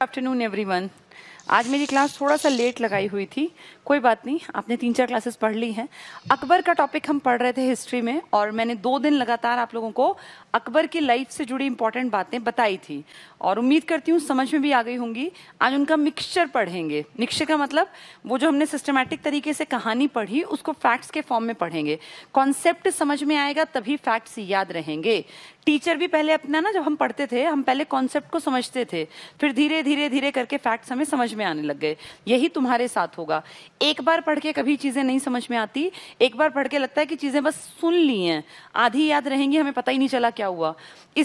Good afternoon, everyone. आज मेरी class थोड़ा सा लेट लगाई हुई थी कोई बात नहीं आपने तीन चार क्लासेस पढ़ ली हैं अकबर का टॉपिक हम पढ़ रहे थे हिस्ट्री में और मैंने दो दिन लगातार आप लोगों को अकबर की लाइफ से जुड़ी इंपॉर्टेंट बातें बताई थी और उम्मीद करती हूँ समझ में भी आ गई होंगी आज उनका मिक्सचर पढ़ेंगे मिक्सचर का मतलब वो जो हमने सिस्टमेटिक तरीके से कहानी पढ़ी उसको फैक्ट्स के फॉर्म में पढ़ेंगे कॉन्सेप्ट समझ में आएगा तभी फैक्ट्स याद रहेंगे टीचर भी पहले अपना ना जब हम पढ़ते थे हम पहले कॉन्सेप्ट को समझते थे फिर धीरे धीरे धीरे करके फैक्ट्स हमें समझ में आने लग गए यही तुम्हारे साथ होगा एक बार पढ़ के कभी चीज़ें नहीं समझ में आती एक बार पढ़ के लगता है कि चीज़ें बस सुन ली हैं आधी याद रहेंगी हमें पता ही नहीं चला क्या हुआ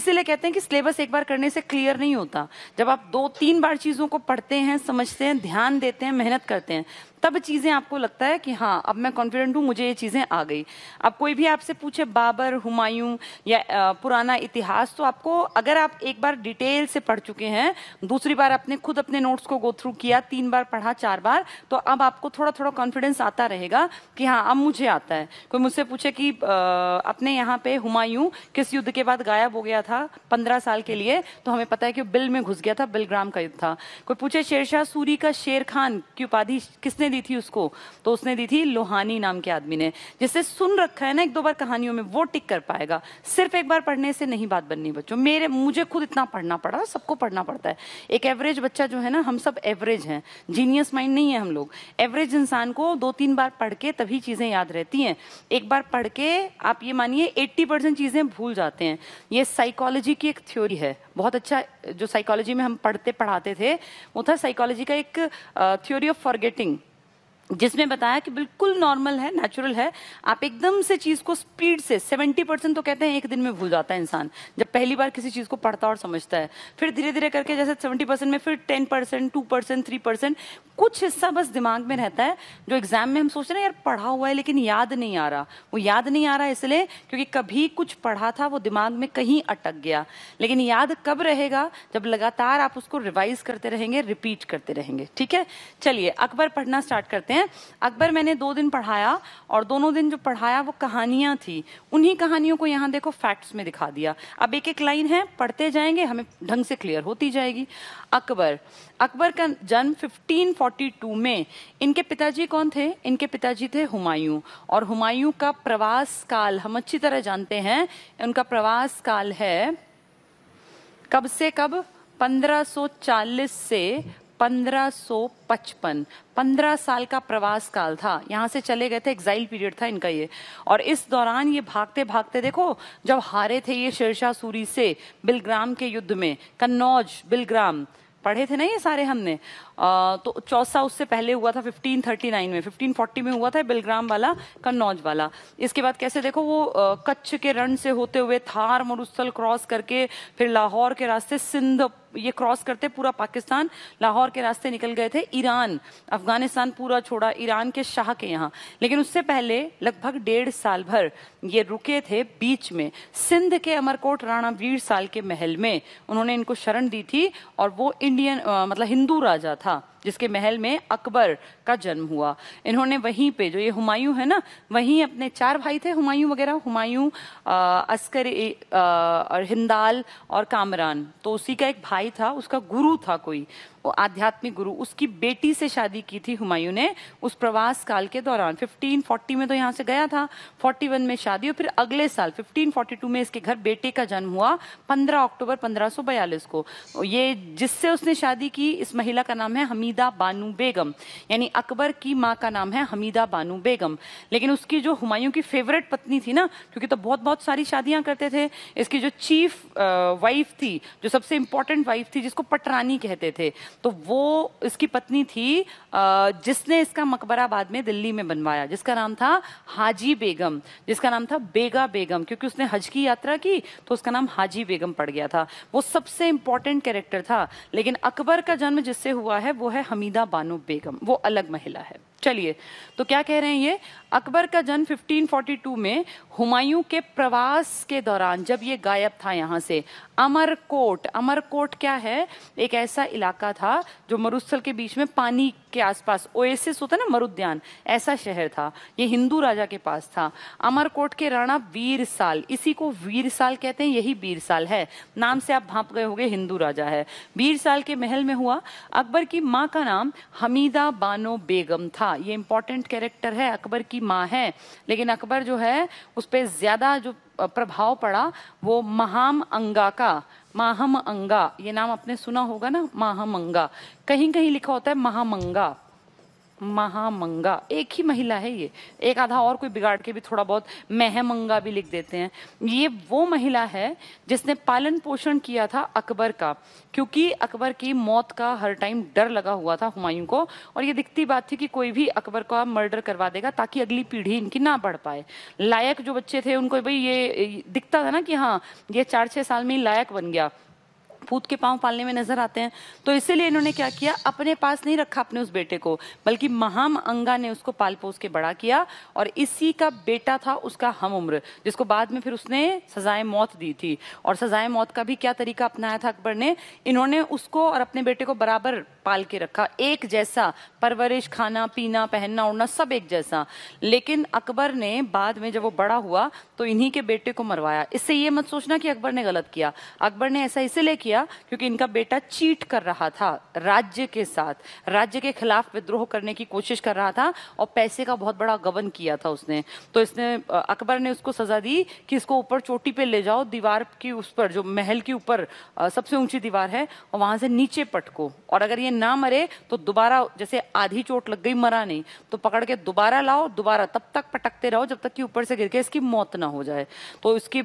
इसीलिए कहते हैं कि सिलेबस एक बार करने से क्लियर नहीं होता जब आप दो तीन बार चीज़ों को पढ़ते हैं समझते हैं ध्यान देते हैं मेहनत करते हैं तब चीज़ें आपको लगता है कि हाँ अब मैं कॉन्फिडेंट हूँ मुझे ये चीज़ें आ गई अब कोई भी आपसे पूछे बाबर हुमायूं या पुराना इतिहास तो आपको अगर आप एक बार डिटेल से पढ़ चुके हैं दूसरी बार आपने खुद अपने नोट्स को गो थ्रू किया तीन बार पढ़ा चार बार तो अब आपको थोड़ा थोड़ा कॉन्फिडेंस आता रहेगा कि हाँ अब मुझे आता है कोई मुझसे पूछे कि अपने यहाँ पे हुमायूं किस युद्ध के बाद गायब हो गया था पंद्रह साल के लिए तो हमें पता है कि बिल में घुस गया था बिलग्राम का युद्ध था कोई पूछे शेरशाह सूरी का शेर खान की उपाधि किसने दी थी उसको तो उसने दी थी लोहानी नाम के आदमी ने जिसे सुन रखा है ना एक दो बार कहानियों में वो टिक कर पाएगा सिर्फ एक बार पढ़ने से नहीं बात बननी बच्चों मेरे मुझे खुद इतना पढ़ना पड़ा सबको पढ़ना पड़ता है एक एवरेज बच्चा जो है ना हम सब एवरेज हैं जीनियस माइंड नहीं है हम लोग एवरेज इंसान को दो तीन बार पढ़ के तभी चीज़ें याद रहती हैं एक बार पढ़ के आप ये मानिए एट्टी चीज़ें भूल जाते हैं ये साइकोलॉजी की एक थ्योरी है बहुत अच्छा जो साइकोलॉजी में हम पढ़ते पढ़ाते थे वो था साइकोलॉजी का एक थ्योरी ऑफ फॉरगेटिंग जिसमें बताया कि बिल्कुल नॉर्मल है नेचुरल है आप एकदम से चीज को स्पीड से 70 परसेंट तो कहते हैं एक दिन में भूल जाता है इंसान जब पहली बार किसी चीज को पढ़ता और समझता है फिर धीरे धीरे करके जैसे 70 परसेंट में फिर 10 percent two percent three percent कुछ हिस्सा बस दिमाग में रहता है जो एग्जाम में हम सोच रहे हैं यार पढ़ा हुआ है लेकिन याद नहीं आ रहा वो याद नहीं आ रहा इसलिए क्योंकि कभी कुछ पढ़ा था वो दिमाग में कहीं अटक गया लेकिन याद कब रहेगा जब लगातार आप उसको रिवाइज करते रहेंगे रिपीट करते रहेंगे ठीक है चलिए अकबर पढ़ना स्टार्ट करते हैं कहते हैं अकबर मैंने दो दिन पढ़ाया और दोनों दिन जो पढ़ाया वो कहानियां थी उन्हीं कहानियों को यहाँ देखो फैक्ट्स में दिखा दिया अब एक एक लाइन है पढ़ते जाएंगे हमें ढंग से क्लियर होती जाएगी अकबर अकबर का जन्म 1542 में इनके पिताजी कौन थे इनके पिताजी थे हुमायूं और हुमायूं का प्रवास काल हम अच्छी तरह जानते हैं उनका प्रवास काल है कब से कब 1540 से 1555 15 साल का प्रवास काल था यहाँ से चले गए थे एक्साइल पीरियड था इनका ये और इस दौरान ये भागते भागते देखो जब हारे थे ये शेरशाह सूरी से बिलग्राम के युद्ध में कन्नौज बिलग्राम पढ़े थे ना ये सारे हमने आ, तो चौसा उससे पहले हुआ था 1539 में 1540 में हुआ था बिलग्राम वाला कन्नौज वाला इसके बाद कैसे देखो वो आ, कच्छ के रण से होते हुए थार मरुस्थल क्रॉस करके फिर लाहौर के रास्ते सिंध ये क्रॉस करते पूरा पाकिस्तान लाहौर के रास्ते निकल गए थे ईरान अफगानिस्तान पूरा छोड़ा ईरान के शाह के यहाँ लेकिन उससे पहले लगभग डेढ़ साल भर ये रुके थे बीच में सिंध के अमरकोट राणा वीर साल के महल में उन्होंने इनको शरण दी थी और वो इंडियन आ, मतलब हिंदू राजा था जिसके महल में अकबर का जन्म हुआ इन्होंने वहीं पे जो ये हुमायूं है ना वहीं अपने चार भाई थे हुमायूं वगैरह हुमायूं अस्कर और हिंदाल और कामरान तो उसी का एक भाई था उसका गुरु था कोई वो आध्यात्मिक गुरु उसकी बेटी से शादी की थी हुमायूं ने उस प्रवास काल के दौरान 1540 में तो यहाँ से गया था 41 में शादी और फिर अगले साल 1542 में इसके घर बेटे का जन्म हुआ 15 अक्टूबर 1542 को ये जिससे उसने शादी की इस महिला का नाम है हमीदा बानू बेगम यानी अकबर की माँ का नाम है हमीदा बानू बेगम लेकिन उसकी जो हुमायूं की फेवरेट पत्नी थी ना क्योंकि तो बहुत बहुत सारी शादियां करते थे इसकी जो चीफ वाइफ थी जो सबसे इंपॉर्टेंट वाइफ थी जिसको पटरानी कहते थे तो वो इसकी पत्नी थी जिसने इसका मकबरा बाद में दिल्ली में बनवाया जिसका नाम था हाजी बेगम जिसका नाम था बेगा बेगम क्योंकि उसने हज की यात्रा की तो उसका नाम हाजी बेगम पड़ गया था वो सबसे इंपॉर्टेंट कैरेक्टर था लेकिन अकबर का जन्म जिससे हुआ है वो है हमीदा बानो बेगम वो अलग महिला है चलिए तो क्या कह रहे हैं ये अकबर का जन्म 1542 में हुमायूं के प्रवास के दौरान जब ये गायब था यहाँ से अमरकोट अमरकोट क्या है एक ऐसा इलाका था जो मरुस्थल के बीच में पानी के आसपास ओएसिस होता है ना मरुद्यान ऐसा शहर था ये हिंदू राजा के पास था अमरकोट के राणा वीर साल इसी को वीर साल कहते हैं यही वीर साल है नाम से आप भाप गए होंगे हिंदू राजा है वीर साल के महल में हुआ अकबर की माँ का नाम हमीदा बानो बेगम था ये इंपॉर्टेंट कैरेक्टर है अकबर की माँ है लेकिन अकबर जो है उस पर ज्यादा जो प्रभाव पड़ा वो महाम अंगा का माहम अंगा ये नाम आपने सुना होगा ना माहम अंगा कहीं कहीं लिखा होता है महामंगा महामंगा एक ही महिला है ये एक आधा और कोई बिगाड़ के भी थोड़ा बहुत महमंगा भी लिख देते हैं ये वो महिला है जिसने पालन पोषण किया था अकबर का क्योंकि अकबर की मौत का हर टाइम डर लगा हुआ था हुमायूं को और ये दिखती बात थी कि कोई भी अकबर का मर्डर करवा देगा ताकि अगली पीढ़ी इनकी ना बढ़ पाए लायक जो बच्चे थे उनको भाई ये दिखता था ना कि हाँ ये चार छः साल में ही लायक बन गया फूत के पांव पालने में नजर आते हैं तो इसीलिए इन्होंने क्या किया अपने पास नहीं रखा अपने उस बेटे को बल्कि महाम अंगा ने उसको पाल पोस के बड़ा किया और इसी का बेटा था उसका हम उम्र जिसको बाद में फिर उसने सजाए मौत दी थी और सजाए मौत का भी क्या तरीका अपनाया था अकबर ने इन्होंने उसको और अपने बेटे को बराबर पाल के रखा एक जैसा परवरिश खाना पीना पहनना उड़ना सब एक जैसा लेकिन अकबर ने बाद में जब वो बड़ा हुआ तो इन्हीं के बेटे को मरवाया इससे ये मत सोचना कि अकबर ने गलत किया अकबर ने ऐसा इसीलिए किया किया क्योंकि इनका बेटा चीट कर रहा था राज्य के साथ राज्य के खिलाफ विद्रोह करने की कोशिश कर रहा था और पैसे का बहुत बड़ा गबन किया था उसने तो इसने अकबर ने उसको सजा दी कि इसको ऊपर चोटी पे ले जाओ दीवार की उस पर जो महल के ऊपर सबसे ऊंची दीवार है और वहां से नीचे पटको और अगर ये ना मरे तो दोबारा जैसे आधी चोट लग गई मरा नहीं तो पकड़ के दोबारा लाओ दोबारा तब तक पटकते रहो जब तक कि ऊपर से गिर के इसकी मौत ना हो जाए तो इसकी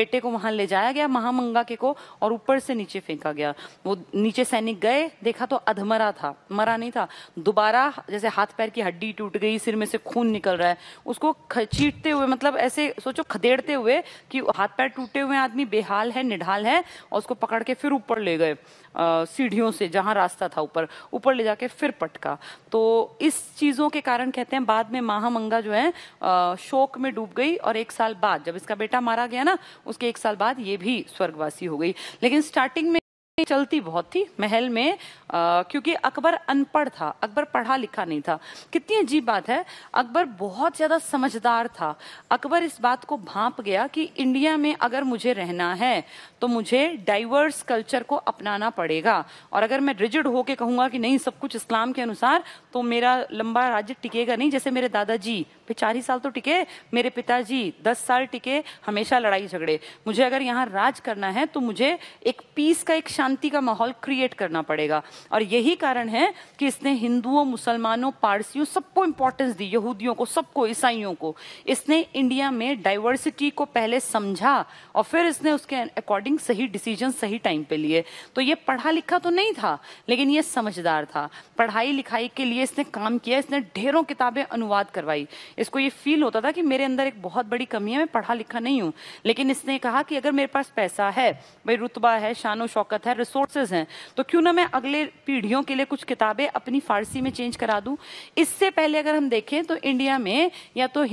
बेटे को वहां ले जाया गया महामंगा के को और ऊपर से नीचे फेंका गया वो नीचे सैनिक गए देखा तो अधमरा था मरा नहीं था दोबारा जैसे हाथ पैर की हड्डी टूट गई सिर में से खून निकल रहा है उसको खचीटते हुए मतलब ऐसे सोचो खदेड़ते हुए कि हाथ पैर टूटे हुए आदमी बेहाल है निढाल है और उसको पकड़ के फिर ऊपर ले गए सीढ़ियों से जहाँ रास्ता था ऊपर ऊपर ले जाके फिर पटका तो इस चीज़ों के कारण कहते हैं बाद में महामंगा जो है आ, शोक में डूब गई और एक साल बाद जब इसका बेटा मारा गया ना उसके एक साल बाद ये भी स्वर्गवासी हो गई लेकिन स्टार्टिंग में चलती बहुत थी महल में आ, क्योंकि अकबर अनपढ़ था अकबर पढ़ा लिखा नहीं था कितनी अजीब बात है अकबर बहुत ज़्यादा समझदार था अकबर इस बात को भाप गया कि इंडिया में अगर मुझे रहना है तो मुझे डाइवर्स कल्चर को अपनाना पड़ेगा और अगर मैं रिजिड होके कहूंगा कि नहीं सब कुछ इस्लाम के अनुसार तो मेरा लंबा राज्य टिकेगा नहीं जैसे मेरे दादाजी चार ही साल तो टिके मेरे पिताजी दस साल टिके हमेशा लड़ाई झगड़े मुझे अगर यहाँ राज करना है तो मुझे एक पीस का एक शांति का माहौल क्रिएट करना पड़ेगा और यही कारण है कि इसने हिंदुओं मुसलमानों पारसियों सबको इम्पोर्टेंस दी यहूदियों को सबको ईसाइयों को इसने इंडिया में डाइवर्सिटी को पहले समझा और फिर इसने उसके अकॉर्डिंग सही डिसीजन सही टाइम पे लिए तो ये पढ़ा लिखा तो नहीं था लेकिन ये समझदार था पढ़ाई लिखाई के लिए इसने काम किया इसने ढेरों किताबें अनुवाद करवाई इसको ये फील होता था कि मेरे अंदर एक बहुत बड़ी कमी है मैं पढ़ा लिखा नहीं हूँ लेकिन इसने कहा कि अगर मेरे पास पैसा है भाई रुतबा है शान शौकत है रिसोर्सेज हैं तो क्यों ना मैं अगले पीढ़ियों के लिए कुछ किताबें अपनी फारसी में चेंज करा दूँ इससे पहले अगर हम देखें तो इंडिया में या तो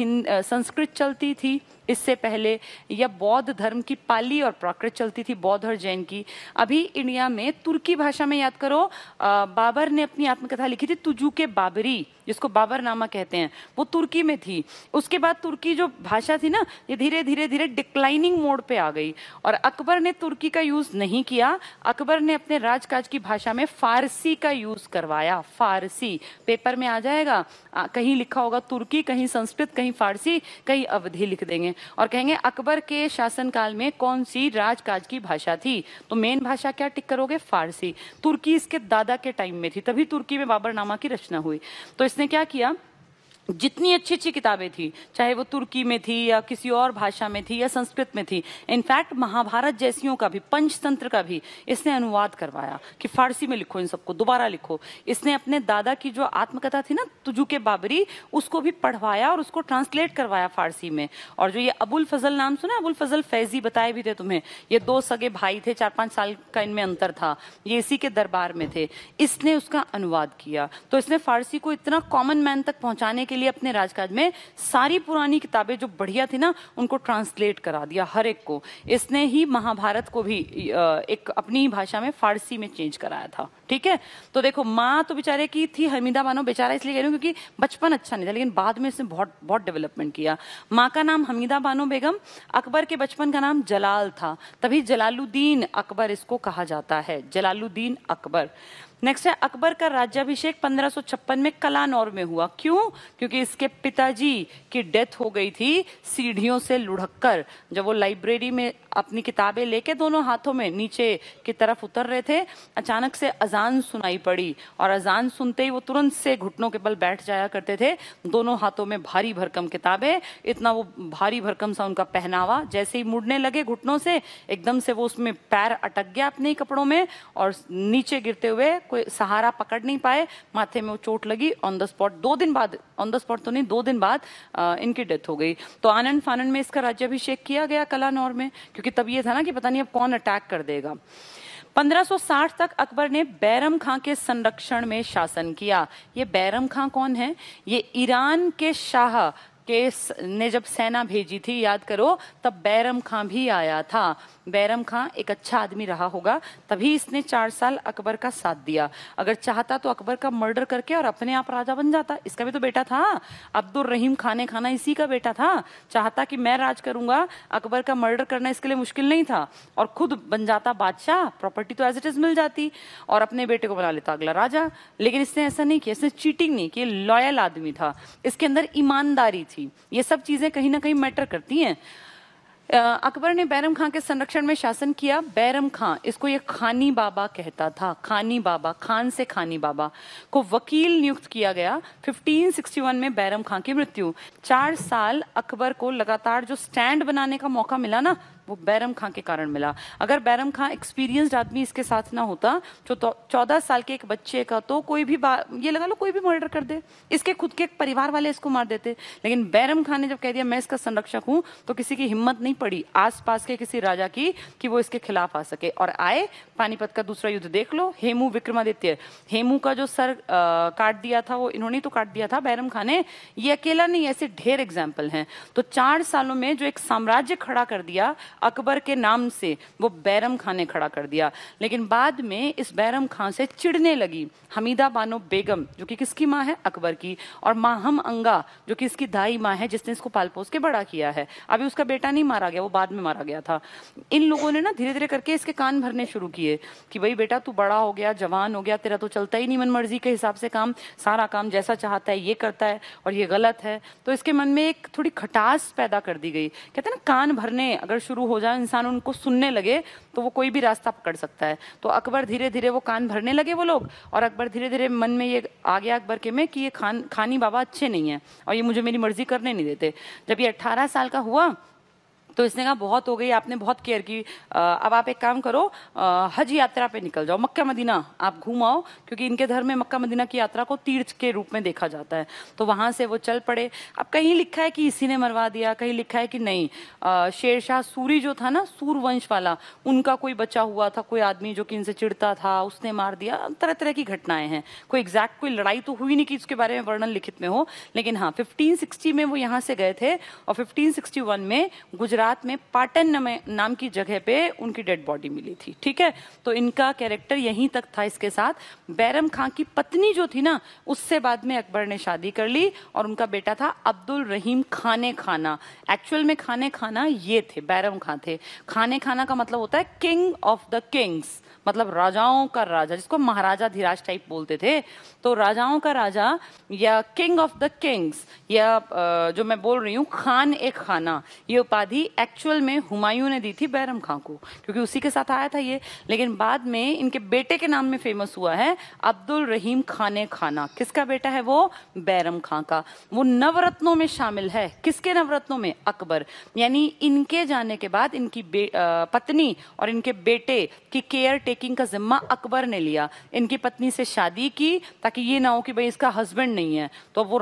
संस्कृत चलती थी इससे पहले या बौद्ध धर्म की पाली और प्राकृत चलती थी बौद्ध और जैन की अभी इंडिया में तुर्की भाषा में याद करो आ, बाबर ने अपनी आत्मकथा लिखी थी तुजू के बाबरी जिसको बाबर नामा कहते हैं वो तुर्की में थी उसके बाद तुर्की जो भाषा थी ना ये धीरे धीरे धीरे डिक्लाइनिंग मोड पे आ गई और अकबर ने तुर्की का यूज़ नहीं किया अकबर ने अपने राजकाज की भाषा में फारसी का यूज़ करवाया फारसी पेपर में आ जाएगा आ, कहीं लिखा होगा तुर्की कहीं संस्कृत कहीं फारसी कहीं अवधि लिख देंगे और कहेंगे अकबर के शासनकाल में कौन सी राजकाज की भाषा थी तो मेन भाषा क्या टिक करोगे फारसी तुर्की इसके दादा के टाइम में थी तभी तुर्की में बाबरनामा की रचना हुई तो इसने क्या किया जितनी अच्छी अच्छी किताबें थी चाहे वो तुर्की में थी या किसी और भाषा में थी या संस्कृत में थी इनफैक्ट महाभारत जैसियों का भी पंचतंत्र का भी इसने अनुवाद करवाया कि फारसी में लिखो इन सबको दोबारा लिखो इसने अपने दादा की जो आत्मकथा थी ना तुजू के बाबरी उसको भी पढ़वाया और उसको ट्रांसलेट करवाया फारसी में और जो ये अबुल फजल नाम सुना अबुल फजल फैजी बताए भी थे तुम्हें ये दो सगे भाई थे चार पांच साल का इनमें अंतर था ये इसी के दरबार में थे इसने उसका अनुवाद किया तो इसने फारसी को इतना कॉमन मैन तक पहुंचाने के के लिए अपने राजकाज में सारी पुरानी किताबें जो बढ़िया थी ना उनको ट्रांसलेट करा दिया हर एक को इसने ही महाभारत को भी एक अपनी भाषा में फारसी में चेंज कराया था ठीक है तो देखो माँ तो बेचारे की थी हमीदा मानो बेचारा इसलिए कह रही हूँ क्योंकि बचपन अच्छा नहीं था लेकिन बाद में इसने बहुत बहुत डेवलपमेंट किया माँ का नाम हमीदा बानो बेगम अकबर के बचपन का नाम जलाल था तभी जलालुद्दीन अकबर इसको कहा जाता है जलालुद्दीन अकबर नेक्स्ट है अकबर का राज्याभिषेक 1556 में कलानौर में हुआ क्यों क्योंकि इसके पिताजी की डेथ हो गई थी सीढ़ियों से लुढ़क कर जब वो लाइब्रेरी में अपनी किताबें लेके दोनों हाथों में नीचे की तरफ उतर रहे थे अचानक से अजान सुनाई पड़ी और अजान सुनते ही वो तुरंत से घुटनों के बल बैठ जाया करते थे दोनों हाथों में भारी भरकम किताबें इतना वो भारी भरकम सा उनका पहनावा जैसे ही मुड़ने लगे घुटनों से एकदम से वो उसमें पैर अटक गया अपने कपड़ों में और नीचे गिरते हुए कोई सहारा पकड़ नहीं पाए माथे में वो चोट लगी ऑन द स्पॉट दो दिन बाद ऑन द स्पॉट तो नहीं दो दिन बाद आ, इनकी डेथ हो गई तो आनंद फानंद में इसका राज्यभिषेक किया गया कलानौर में क्योंकि तब ये था ना कि पता नहीं अब कौन अटैक कर देगा 1560 तक अकबर ने बैरम खां के संरक्षण में शासन किया ये बैरम खां कौन है ये ईरान के शाह केस ने जब सेना भेजी थी याद करो तब बैरम खां भी आया था बैरम खां एक अच्छा आदमी रहा होगा तभी इसने चार साल अकबर का साथ दिया अगर चाहता तो अकबर का मर्डर करके और अपने आप राजा बन जाता इसका भी तो बेटा था अब्दुल रहीम खाने खाना इसी का बेटा था चाहता कि मैं राज करूंगा अकबर का मर्डर करना इसके लिए मुश्किल नहीं था और खुद बन जाता बादशाह प्रॉपर्टी तो एज इट इज मिल जाती और अपने बेटे को बना लेता अगला राजा लेकिन इसने ऐसा नहीं किया इसने चीटिंग नहीं की लॉयल आदमी था इसके अंदर ईमानदारी थी थी ये सब चीज़ें कहीं ना कहीं मैटर करती हैं अकबर ने बैरम खां के संरक्षण में शासन किया बैरम खां इसको ये खानी बाबा कहता था खानी बाबा खान से खानी बाबा को वकील नियुक्त किया गया 1561 में बैरम खां की मृत्यु चार साल अकबर को लगातार जो स्टैंड बनाने का मौका मिला ना वो बैरम खां के कारण मिला अगर बैरम खां एक्सपीरियंस्ड आदमी इसके साथ ना होता तो, तो चौदह साल के एक बच्चे का तो कोई भी ये लगा लो कोई भी मर्डर कर दे इसके खुद के परिवार वाले इसको मार देते लेकिन बैरम खां ने जब कह दिया मैं इसका संरक्षक हूं तो किसी की हिम्मत नहीं पड़ी आसपास के किसी राजा की कि वो इसके खिलाफ आ सके और आए पानीपत का दूसरा युद्ध देख लो हेमू विक्रमादित्य हेमू का जो सर आ, काट दिया था वो इन्होंने तो काट दिया था बैरम खां ने ये अकेला नहीं ऐसे ढेर एग्जाम्पल हैं तो चार सालों में जो एक साम्राज्य खड़ा कर दिया अकबर के नाम से वो बैरम खाने ने खड़ा कर दिया लेकिन बाद में इस बैरम खां से चिढ़ने लगी हमीदा बानो बेगम जो कि किसकी माँ है अकबर की और माहम अंगा जो कि इसकी दाई माँ है जिसने इसको पाल पोस के बड़ा किया है अभी उसका बेटा नहीं मारा गया वो बाद में मारा गया था इन लोगों ने ना धीरे धीरे करके इसके कान भरने शुरू किए कि भाई बेटा तू बड़ा हो गया जवान हो गया तेरा तो चलता ही नहीं मन मर्जी के हिसाब से काम सारा काम जैसा चाहता है ये करता है और ये गलत है तो इसके मन में एक थोड़ी खटास पैदा कर दी गई कहते हैं ना कान भरने अगर शुरू हो हो जाए इंसान उनको सुनने लगे तो वो कोई भी रास्ता पकड़ सकता है तो अकबर धीरे धीरे वो कान भरने लगे वो लोग और अकबर धीरे धीरे मन में ये आ गया अकबर के में कि ये खान खानी बाबा अच्छे नहीं है और ये मुझे मेरी मर्जी करने नहीं देते जब ये अट्ठारह साल का हुआ तो इसने कहा बहुत हो गई आपने बहुत केयर की अब आप एक काम करो हज यात्रा पे निकल जाओ मक्का मदीना आप घूम आओ क्योंकि इनके धर्म में मक्का मदीना की यात्रा को तीर्थ के रूप में देखा जाता है तो वहाँ से वो चल पड़े अब कहीं लिखा है कि इसी ने मरवा दिया कहीं लिखा है कि नहीं शेरशाह सूरी जो था ना वंश वाला उनका कोई बचा हुआ था कोई आदमी जो कि इनसे चिड़ता था उसने मार दिया तरह तरह की घटनाएं हैं कोई एग्जैक्ट कोई लड़ाई तो हुई नहीं कि उसके बारे में वर्णन लिखित में हो लेकिन हाँ फिफ्टीन में वो यहाँ से गए थे और फिफ्टीन में गुजरात गुजरात में पाटन नाम की जगह पे उनकी डेड बॉडी मिली थी ठीक है तो इनका कैरेक्टर यहीं तक था इसके साथ बैरम खां की पत्नी जो थी ना उससे बाद में अकबर ने शादी कर ली और उनका बेटा था अब्दुल रहीम खाने खाना एक्चुअल में खाने खाना ये थे बैरम खां थे खाने खाना का मतलब होता है किंग ऑफ द किंग्स मतलब राजाओं का राजा जिसको महाराजा धीराज टाइप बोलते थे तो राजाओं का राजा या किंग ऑफ द किंग्स या जो मैं बोल रही हूँ खान एक खाना ये उपाधि एक्चुअल में हुमायूं ने दी थी बैरम खां को क्योंकि उसी के साथ आया था ये लेकिन बाद में इनके बेटे के नाम में फेमस हुआ है अब्दुल रहीम खाने खाना किसका बेटा है वो बैरम खां का वो नवरत्नों में शामिल है किसके नवरत्नों में अकबर यानी इनके जाने के बाद इनकी आ, पत्नी और इनके बेटे की केयर टेकिंग का जिम्मा अकबर ने लिया इनकी पत्नी से शादी की ताकि ये ना हो कि भाई इसका हस्बैंड नहीं है तो वो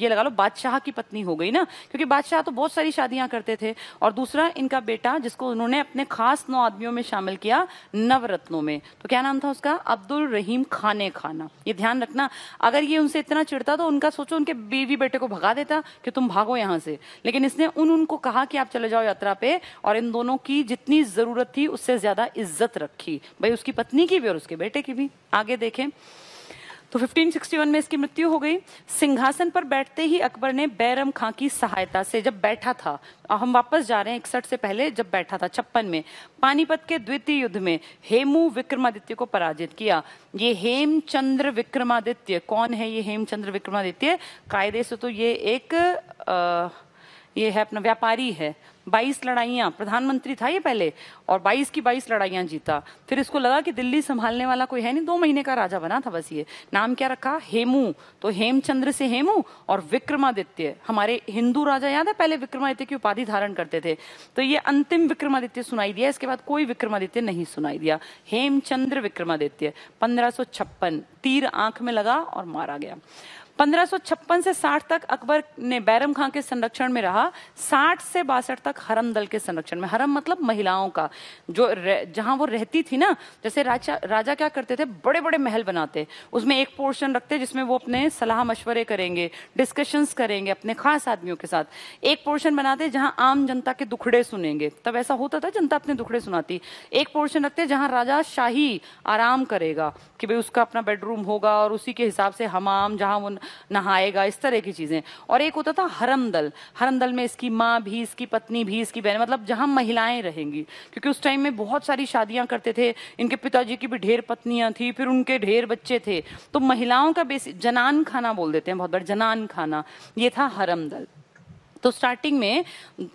ये लगा लो बादशाह की पत्नी हो गई ना क्योंकि बादशाह तो बहुत सारी शादियां करते करते थे और दूसरा इनका बेटा जिसको उन्होंने अपने खास नौ आदमियों में शामिल किया नवरत्नों में तो क्या नाम था उसका अब्दुल रहीम खाने खाना ये ध्यान रखना अगर ये उनसे इतना चिड़ता तो उनका सोचो उनके बीवी बेटे को भगा देता कि तुम भागो यहां से लेकिन इसने उन उनको कहा कि आप चले जाओ यात्रा पे और इन दोनों की जितनी जरूरत थी उससे ज्यादा इज्जत रखी भाई उसकी पत्नी की भी और उसके बेटे की भी आगे देखें तो 1561 में इसकी मृत्यु हो गई सिंहासन पर बैठते ही अकबर ने बैरम खां की सहायता से जब बैठा था हम वापस जा रहे हैं इकसठ से पहले जब बैठा था छप्पन में पानीपत के द्वितीय युद्ध में हेमू विक्रमादित्य को पराजित किया ये हेमचंद्र विक्रमादित्य कौन है ये हेमचंद्र विक्रमादित्य कायदे से तो ये एक आ, ये है अपना व्यापारी है 22 लड़ाइयाँ प्रधानमंत्री था ये पहले और 22 की 22 लड़ाइयाँ जीता फिर इसको लगा कि दिल्ली संभालने वाला कोई है नहीं दो महीने का राजा बना था बस ये नाम क्या रखा हेमू तो हेमचंद्र से हेमू और विक्रमादित्य हमारे हिंदू राजा याद है पहले विक्रमादित्य की उपाधि धारण करते थे तो ये अंतिम विक्रमादित्य सुनाई दिया इसके बाद कोई विक्रमादित्य नहीं सुनाई दिया हेमचंद्र विक्रमादित्य पंद्रह तीर आंख में लगा और मारा गया 1556 से 60 तक अकबर ने बैरम खां के संरक्षण में रहा 60 से बासठ तक हरम दल के संरक्षण में हरम मतलब महिलाओं का जो जहां वो रहती थी ना जैसे राजा राजा क्या करते थे बड़े बड़े महल बनाते उसमें एक पोर्शन रखते जिसमें वो अपने सलाह मशवरे करेंगे डिस्कशंस करेंगे अपने खास आदमियों के साथ एक पोर्शन बनाते जहां आम जनता के दुखड़े सुनेंगे तब ऐसा होता था जनता अपने दुखड़े सुनाती एक पोर्शन रखते जहां राजा शाही आराम करेगा कि भाई उसका अपना बेडरूम होगा और उसी के हिसाब से हमाम जहां वो नहाएगा इस तरह की चीज़ें और एक होता था हरम दल हरम दल में इसकी माँ भी इसकी पत्नी भी इसकी बहन मतलब जहां महिलाएं रहेंगी क्योंकि उस टाइम में बहुत सारी शादियां करते थे इनके पिताजी की भी ढेर पत्नियां थी फिर उनके ढेर बच्चे थे तो महिलाओं का बेसिक जनान खाना बोल देते हैं बहुत बड़ा जनान खाना ये था हरम दल तो स्टार्टिंग में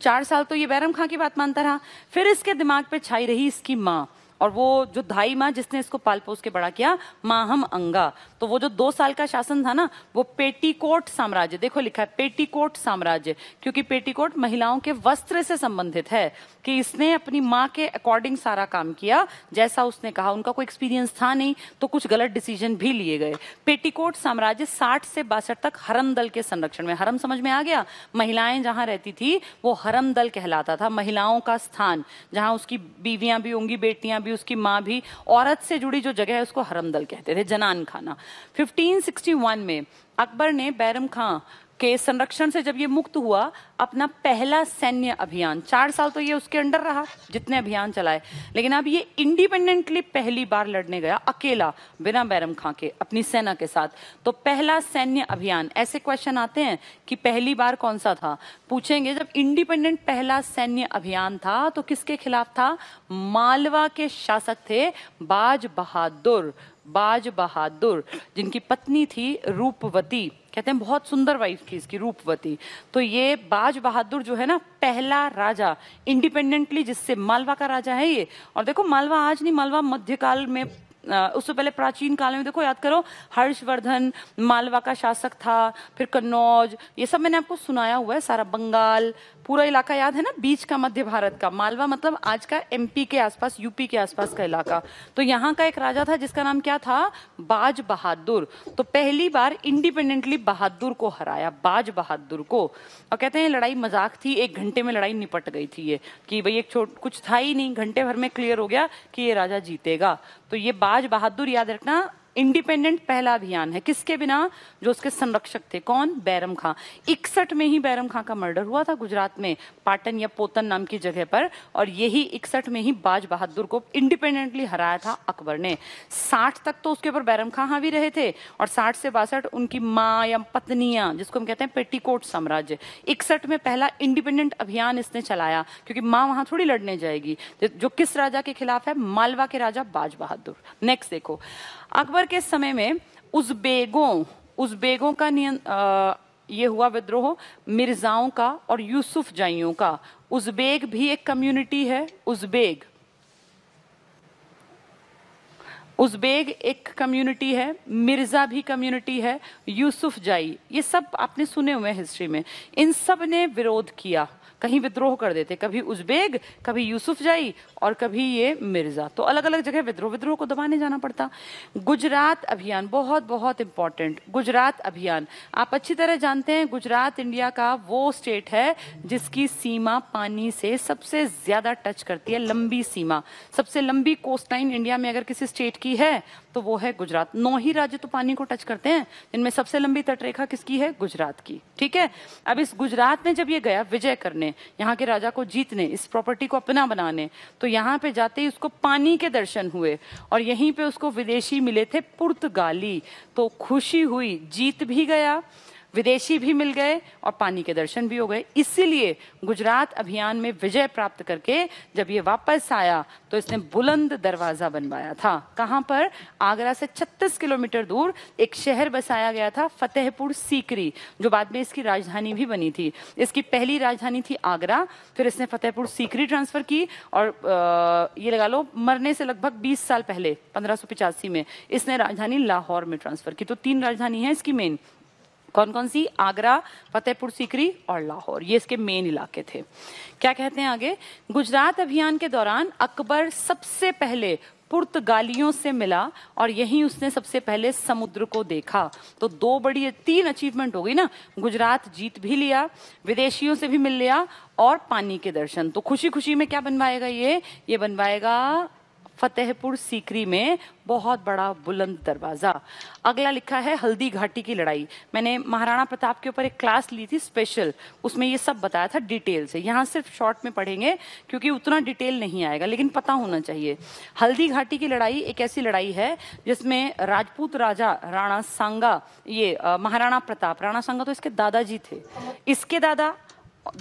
चार साल तो ये बैरम खां की बात मानता रहा फिर इसके दिमाग पे छाई रही इसकी माँ और वो जो धाई माँ जिसने इसको पाल पोस के बड़ा किया माहम अंगा तो वो जो दो साल का शासन था ना वो पेटीकोट साम्राज्य देखो लिखा है पेटीकोट साम्राज्य क्योंकि पेटीकोट महिलाओं के वस्त्र से संबंधित है कि इसने अपनी माँ के अकॉर्डिंग सारा काम किया जैसा उसने कहा उनका कोई एक्सपीरियंस था नहीं तो कुछ गलत डिसीजन भी लिए गए पेटीकोट साम्राज्य साठ से बासठ तक हरम दल के संरक्षण में हरम समझ में आ गया महिलाएं जहां रहती थी वो हरम दल कहलाता था महिलाओं का स्थान जहां उसकी बीवियां भी होंगी बेटियां भी कभी उसकी माँ भी औरत से जुड़ी जो जगह है उसको हरमदल कहते थे जनान खाना फिफ्टीन में अकबर ने बैरम खां के संरक्षण से जब ये मुक्त हुआ अपना पहला सैन्य अभियान चार साल तो ये उसके अंडर रहा जितने अभियान चलाए लेकिन अब ये इंडिपेंडेंटली पहली बार लड़ने गया अकेला बिना बैरम खां के अपनी सेना के साथ तो पहला सैन्य अभियान ऐसे क्वेश्चन आते हैं कि पहली बार कौन सा था पूछेंगे जब इंडिपेंडेंट पहला सैन्य अभियान था तो किसके खिलाफ था मालवा के शासक थे बाज बहादुर बाज बहादुर जिनकी पत्नी थी रूपवती कहते हैं बहुत सुंदर वाइफ थी इसकी रूपवती तो ये बाज बहादुर जो है ना पहला राजा इंडिपेंडेंटली जिससे मालवा का राजा है ये और देखो मालवा आज नहीं मालवा मध्यकाल में उससे पहले प्राचीन काल में देखो याद करो हर्षवर्धन मालवा का शासक था फिर कन्नौज ये सब मैंने आपको सुनाया हुआ है सारा बंगाल पूरा इलाका याद है ना बीच का मध्य भारत का मालवा मतलब आज का एमपी के आसपास यूपी के आसपास का इलाका तो यहाँ का एक राजा था जिसका नाम क्या था बाज बहादुर तो पहली बार इंडिपेंडेंटली बहादुर को हराया बाज बहादुर को और कहते हैं लड़ाई मजाक थी एक घंटे में लड़ाई निपट गई थी ये कि भाई एक छोट कुछ था ही नहीं घंटे भर में क्लियर हो गया कि ये राजा जीतेगा तो ये बाज बहादुर याद रखना इंडिपेंडेंट पहला अभियान है किसके बिना जो उसके संरक्षक थे कौन बैरम खां इकसठ में ही बैरम खां का मर्डर हुआ था गुजरात में पाटन या पोतन नाम की जगह पर और यही इकसठ में ही बाज बहादुर को इंडिपेंडेंटली हराया था अकबर ने साठ तक तो उसके ऊपर बैरम खां हावी रहे थे और साठ से बासठ उनकी माँ या पत्नियां जिसको हम कहते हैं पेटीकोट साम्राज्य इकसठ में पहला इंडिपेंडेंट अभियान इसने चलाया क्योंकि माँ वहां थोड़ी लड़ने जाएगी जो किस राजा के खिलाफ है मालवा के राजा बाज बहादुर नेक्स्ट देखो अकबर के समय में उज्बेगों उजबेगों का नियन ये हुआ विद्रोह मिर्जाओं का और यूसुफ जाइयों का उज्बेग भी एक कम्युनिटी है उज्बेग उज्बेग एक कम्युनिटी है मिर्ज़ा भी कम्युनिटी है यूसुफ जाई ये सब आपने सुने हुए हैं हिस्ट्री में इन सब ने विरोध किया कहीं विद्रोह कर देते कभी उज्बेग कभी यूसुफ जाई और कभी ये मिर्ज़ा तो अलग अलग जगह विद्रोह विद्रोह को दबाने जाना पड़ता गुजरात अभियान बहुत बहुत इंपॉर्टेंट गुजरात अभियान आप अच्छी तरह जानते हैं गुजरात इंडिया का वो स्टेट है जिसकी सीमा पानी से सबसे ज़्यादा टच करती है लंबी सीमा सबसे लंबी कोस्ट लाइन इंडिया में अगर किसी स्टेट की है तो वो है गुजरात नौ ही राज्य तो पानी को टच करते हैं जिनमें सबसे लंबी तटरेखा किसकी है गुजरात की ठीक है अब इस गुजरात में जब ये गया विजय करने यहाँ के राजा को जीतने इस प्रॉपर्टी को अपना बनाने तो यहाँ पे जाते ही उसको पानी के दर्शन हुए और यहीं पे उसको विदेशी मिले थे पुर्तगाली तो खुशी हुई जीत भी गया विदेशी भी मिल गए और पानी के दर्शन भी हो गए इसीलिए गुजरात अभियान में विजय प्राप्त करके जब ये वापस आया तो इसने बुलंद दरवाजा बनवाया था कहाँ पर आगरा से 36 किलोमीटर दूर एक शहर बसाया गया था फतेहपुर सीकरी जो बाद में इसकी राजधानी भी बनी थी इसकी पहली राजधानी थी आगरा फिर इसने फतेहपुर सीकरी ट्रांसफर की और आ, ये लगा लो मरने से लगभग बीस साल पहले पंद्रह में इसने राजधानी लाहौर में ट्रांसफर की तो तीन राजधानी है इसकी मेन कौन कौन सी आगरा फतेहपुर सीकरी और लाहौर ये इसके मेन इलाके थे क्या कहते हैं आगे गुजरात अभियान के दौरान अकबर सबसे पहले पुर्तगालियों से मिला और यहीं उसने सबसे पहले समुद्र को देखा तो दो बड़ी तीन अचीवमेंट हो गई ना गुजरात जीत भी लिया विदेशियों से भी मिल लिया और पानी के दर्शन तो खुशी खुशी में क्या बनवाएगा ये ये बनवाएगा फतेहपुर सीकरी में बहुत बड़ा बुलंद दरवाज़ा अगला लिखा है हल्दी घाटी की लड़ाई मैंने महाराणा प्रताप के ऊपर एक क्लास ली थी स्पेशल उसमें ये सब बताया था डिटेल से यहाँ सिर्फ शॉर्ट में पढ़ेंगे क्योंकि उतना डिटेल नहीं आएगा लेकिन पता होना चाहिए हल्दी घाटी की लड़ाई एक ऐसी लड़ाई है जिसमें राजपूत राजा राणा सांगा ये महाराणा प्रताप राणा सांगा तो इसके दादाजी थे इसके दादा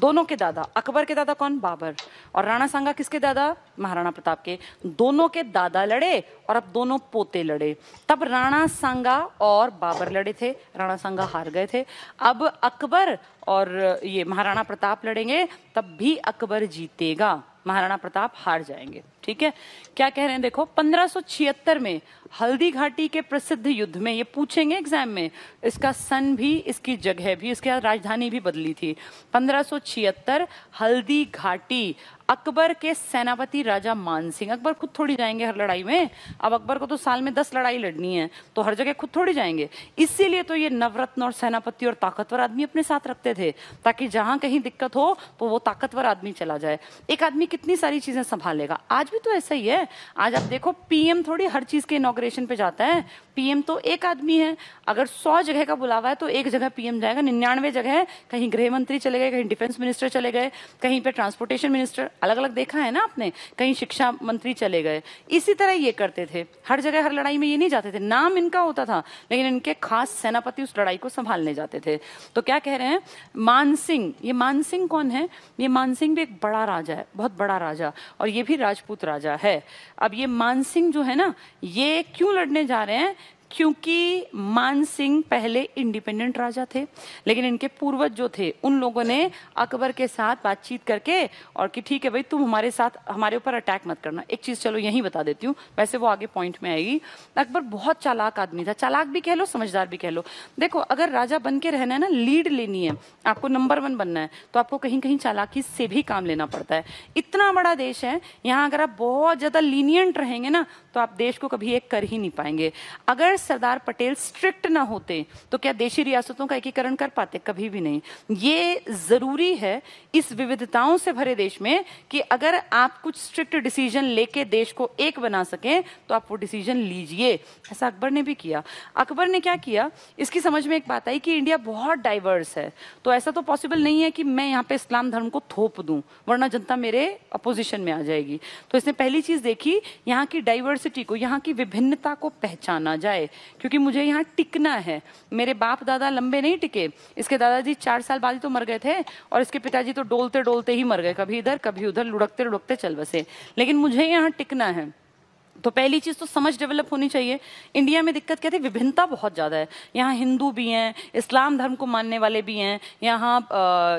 दोनों के दादा अकबर के दादा कौन बाबर और राणा सांगा किसके दादा महाराणा प्रताप के दोनों के दादा लड़े और अब दोनों पोते लड़े तब राणा सांगा और बाबर लड़े थे राणा सांगा हार गए थे अब अकबर और ये महाराणा प्रताप लड़ेंगे तब भी अकबर जीतेगा महाराणा प्रताप हार जाएंगे ठीक है क्या कह रहे हैं देखो 1576 में हल्दी घाटी के प्रसिद्ध युद्ध में ये पूछेंगे एग्जाम में इसका सन भी इसकी जगह भी इसके राजधानी भी बदली थी 1576 हल्दी घाटी अकबर के सेनापति राजा मानसिंह अकबर खुद थोड़ी जाएंगे हर लड़ाई में अब अकबर को तो साल में दस लड़ाई लड़नी है तो हर जगह खुद थोड़ी जाएंगे इसीलिए तो ये नवरत्न और सेनापति और ताकतवर आदमी अपने साथ रखते थे ताकि जहां कहीं दिक्कत हो तो वो ताकतवर आदमी चला जाए एक आदमी कितनी सारी चीज़ें संभालेगा आज भी तो ऐसा ही है आज आप देखो पीएम थोड़ी हर चीज़ के इनोग्रेशन ऑपरेशन पे जाता है पीएम तो एक आदमी है अगर सौ जगह का बुलावा है तो एक जगह पीएम जाएगा निन्यानवे जगह कहीं गृह मंत्री चले गए कहीं डिफेंस मिनिस्टर चले गए कहीं पे ट्रांसपोर्टेशन मिनिस्टर अलग अलग देखा है ना आपने कहीं शिक्षा मंत्री चले गए इसी तरह ये करते थे हर जगह हर लड़ाई में ये नहीं जाते थे नाम इनका होता था लेकिन इनके खास सेनापति उस लड़ाई को संभालने जाते थे तो क्या कह रहे हैं मानसिंह ये मानसिंह कौन है ये मानसिंह भी एक बड़ा राजा है बहुत बड़ा राजा और ये भी राजपूत राजा है अब ये मानसिंह जो है ना ये क्यों लड़ने जा रहे हैं क्योंकि मान सिंह पहले इंडिपेंडेंट राजा थे लेकिन इनके पूर्वज जो थे उन लोगों ने अकबर के साथ बातचीत करके और कि ठीक है भाई तुम हमारे साथ हमारे ऊपर अटैक मत करना एक चीज़ चलो यही बता देती हूँ वैसे वो आगे पॉइंट में आएगी अकबर बहुत चालाक आदमी था चालाक भी कह लो समझदार भी कह लो देखो अगर राजा बन के रहना है ना लीड लेनी है आपको नंबर वन बनना है तो आपको कहीं कहीं चालाकी से भी काम लेना पड़ता है इतना बड़ा देश है यहाँ अगर आप बहुत ज़्यादा लीनियंट रहेंगे ना तो आप देश को कभी एक कर ही नहीं पाएंगे अगर सरदार पटेल स्ट्रिक्ट ना होते तो क्या देशी रियासतों का एकीकरण कर पाते कभी भी नहीं ये जरूरी है इस विविधताओं से भरे देश में कि अगर आप कुछ स्ट्रिक्ट डिसीजन लेके देश को एक बना सकें तो आप वो डिसीजन लीजिए ऐसा अकबर ने भी किया अकबर ने क्या किया इसकी समझ में एक बात आई कि इंडिया बहुत डाइवर्स है तो ऐसा तो पॉसिबल नहीं है कि मैं यहाँ पे इस्लाम धर्म को थोप दू वरना जनता मेरे अपोजिशन में आ जाएगी तो इसने पहली चीज़ देखी यहाँ की डाइवर्सिटी को यहाँ की विभिन्नता को पहचाना जाए क्योंकि मुझे यहाँ टिकना है मेरे बाप दादा लंबे नहीं टिके इसके दादाजी चार साल बाद ही तो मर गए थे और इसके पिताजी तो डोलते डोलते ही मर गए कभी इधर कभी उधर लुढ़कते लुढ़कते चल बसे लेकिन मुझे यहाँ टिकना है तो पहली चीज़ तो समझ डेवलप होनी चाहिए इंडिया में दिक्कत क्या थी विभिन्नता बहुत ज़्यादा है यहाँ हिंदू भी हैं इस्लाम धर्म को मानने वाले भी हैं यहाँ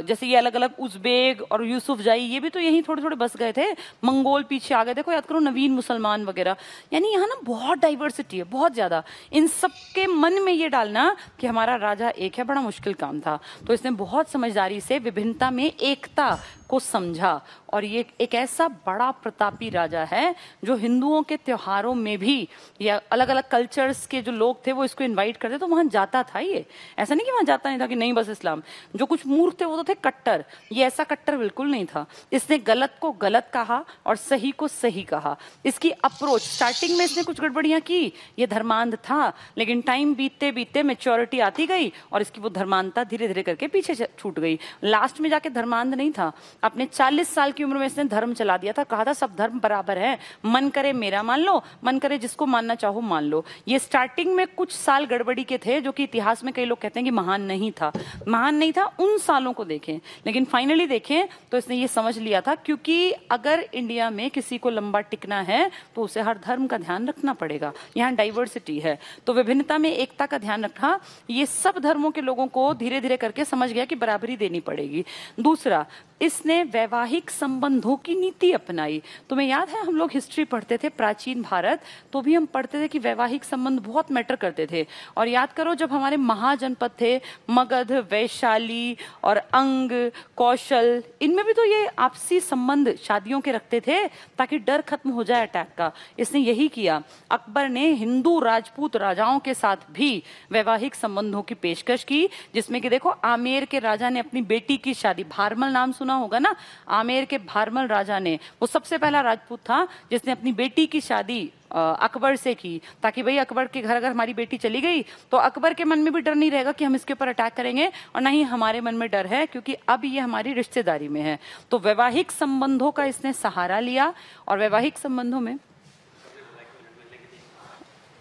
जैसे ये अलग अलग उज्बेग और यूसुफ जाई ये भी तो यहीं थोड़े थोड़े बस गए थे मंगोल पीछे आ गए थे कोई याद करो नवीन मुसलमान वगैरह यानी यहाँ ना बहुत डाइवर्सिटी है बहुत ज़्यादा इन सब के मन में ये डालना कि हमारा राजा एक है बड़ा मुश्किल काम था तो इसने बहुत समझदारी से विभिन्नता में एकता को समझा और ये एक ऐसा बड़ा प्रतापी राजा है जो हिंदुओं के त्योहारों में भी या अलग अलग कल्चर्स के जो लोग थे वो इसको इनवाइट करते तो वहां जाता था ये ऐसा नहीं कि वहाँ जाता नहीं था कि नहीं बस इस्लाम जो कुछ मूर्ख थे वो तो थे कट्टर ये ऐसा कट्टर बिल्कुल नहीं था इसने गलत को गलत कहा और सही को सही कहा इसकी अप्रोच स्टार्टिंग में इसने कुछ गड़बड़ियाँ की ये धर्मांध था लेकिन टाइम बीतते बीतते मेच्योरिटी आती गई और इसकी वो धर्मांधता धीरे धीरे करके पीछे छूट गई लास्ट में जाके धर्मांध नहीं था अपने 40 साल की उम्र में इसने धर्म चला दिया था कहा था सब धर्म बराबर है मन करे मेरा मान लो मन करे जिसको मानना चाहो मान लो ये स्टार्टिंग में कुछ साल गड़बड़ी के थे जो कि इतिहास में कई लोग कहते हैं कि महान नहीं था महान नहीं था उन सालों को देखें लेकिन फाइनली देखें तो इसने ये समझ लिया था क्योंकि अगर इंडिया में किसी को लंबा टिकना है तो उसे हर धर्म का ध्यान रखना पड़ेगा यहाँ डाइवर्सिटी है तो विभिन्नता में एकता का ध्यान रखा ये सब धर्मों के लोगों को धीरे धीरे करके समझ गया कि बराबरी देनी पड़ेगी दूसरा इस उसने वैवाहिक संबंधों की नीति अपनाई तुम्हें याद है हम लोग हिस्ट्री पढ़ते थे प्राचीन भारत तो भी हम पढ़ते थे कि वैवाहिक संबंध बहुत मैटर करते थे और याद करो जब हमारे महाजनपद थे मगध वैशाली और अंग कौशल इनमें भी तो ये आपसी संबंध शादियों के रखते थे ताकि डर खत्म हो जाए अटैक का इसने यही किया अकबर ने हिंदू राजपूत राजाओं के साथ भी वैवाहिक संबंधों की पेशकश की जिसमें कि देखो आमेर के राजा ने अपनी बेटी की शादी भारमल नाम सुना होगा होगा ना आमेर के भारमल राजा ने वो सबसे पहला राजपूत था जिसने अपनी बेटी की शादी अकबर से की ताकि भाई अकबर के घर अगर हमारी बेटी चली गई तो अकबर के मन में भी डर नहीं रहेगा कि हम इसके ऊपर अटैक करेंगे और ना ही हमारे मन में डर है क्योंकि अब ये हमारी रिश्तेदारी में है तो वैवाहिक संबंधों का इसने सहारा लिया और वैवाहिक संबंधों में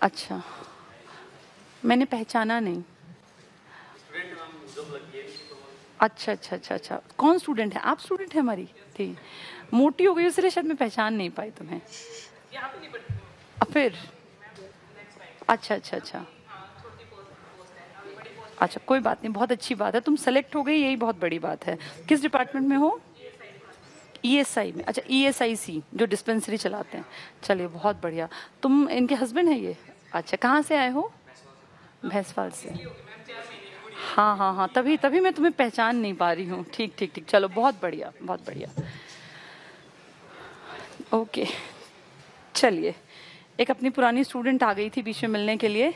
अच्छा मैंने पहचाना नहीं अच्छा अच्छा अच्छा अच्छा कौन स्टूडेंट है आप स्टूडेंट है हमारी ठीक मोटी हो गई इसलिए शायद मैं पहचान नहीं पाई तुम्हें फिर अच्छा अच्छा अच्छा अच्छा कोई बात नहीं बहुत अच्छी बात है तुम सेलेक्ट हो गई यही बहुत बड़ी बात है किस डिपार्टमेंट में हो ई एस आई में अच्छा ई एस आई सी जो डिस्पेंसरी चलाते हैं चलिए बहुत बढ़िया तुम इनके हस्बैंड हैं ये अच्छा कहाँ से आए हो भैंसवाल से हाँ हाँ हाँ तभी तभी मैं तुम्हें पहचान नहीं पा रही हूँ ठीक ठीक ठीक चलो बहुत बढ़िया बहुत बढ़िया ओके चलिए एक अपनी पुरानी स्टूडेंट आ गई थी बीच में मिलने के लिए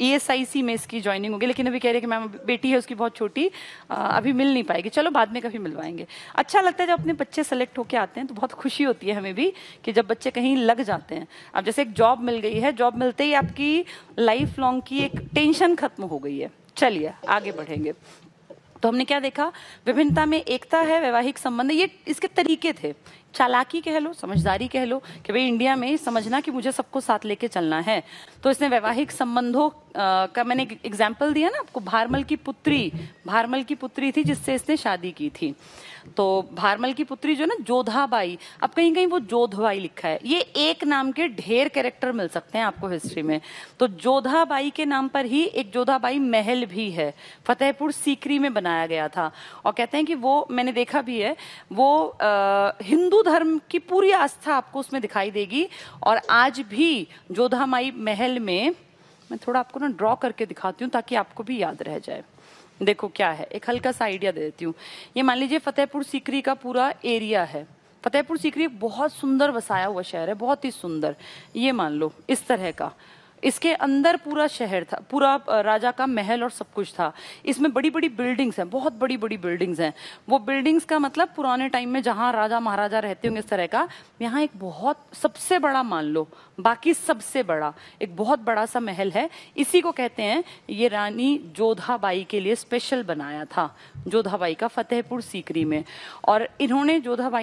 ई एस आई सी में इसकी ज्वाइनिंग होगी लेकिन अभी कह रहे कि मैम बेटी है उसकी बहुत छोटी अभी मिल नहीं पाएगी चलो बाद में कभी मिलवाएंगे अच्छा लगता है जब अपने बच्चे सेलेक्ट होके आते हैं तो बहुत खुशी होती है हमें भी कि जब बच्चे कहीं लग जाते हैं अब जैसे एक जॉब मिल गई है जॉब मिलते ही आपकी लाइफ लॉन्ग की एक टेंशन खत्म हो गई है चलिए आगे बढ़ेंगे तो हमने क्या देखा विभिन्नता में एकता है वैवाहिक संबंध ये इसके तरीके थे चालाकी कह लो समझदारी कह लो कि भाई इंडिया में समझना कि मुझे सबको साथ लेके चलना है तो इसने वैवाहिक संबंधों का मैंने एग्जाम्पल दिया ना आपको भारमल की पुत्री भारमल की पुत्री थी जिससे इसने शादी की थी तो भारमल की पुत्री जो ना जोधाबाई अब कहीं कहीं वो जोधबाई लिखा है ये एक नाम के ढेर कैरेक्टर मिल सकते हैं आपको हिस्ट्री में तो जोधाबाई के नाम पर ही एक जोधाबाई महल भी है फतेहपुर सीकरी में बनाया गया था और कहते हैं कि वो मैंने देखा भी है वो हिंदू धर्म की पूरी आस्था आपको उसमें दिखाई देगी और आज भी जोधामाई महल में मैं थोड़ा आपको ना ड्रॉ करके दिखाती हूँ ताकि आपको भी याद रह जाए देखो क्या है एक हल्का सा आइडिया दे देती हूँ ये मान लीजिए फतेहपुर सीकरी का पूरा एरिया है फतेहपुर सीकरी बहुत सुंदर बसाया हुआ शहर है बहुत ही सुंदर ये मान लो इस तरह का इसके अंदर पूरा शहर था पूरा राजा का महल और सब कुछ था इसमें बड़ी बड़ी बिल्डिंग्स हैं बहुत बड़ी बड़ी बिल्डिंग्स हैं वो बिल्डिंग्स का मतलब पुराने टाइम में जहाँ राजा महाराजा रहते होंगे इस तरह का यहाँ एक बहुत सबसे बड़ा मान लो बाकी सबसे बड़ा एक बहुत बड़ा सा महल है इसी को कहते हैं ये रानी जोधाबाई के लिए स्पेशल बनाया था जोधाबाई का फतेहपुर सीकरी में और इन्होंने जोधाबाई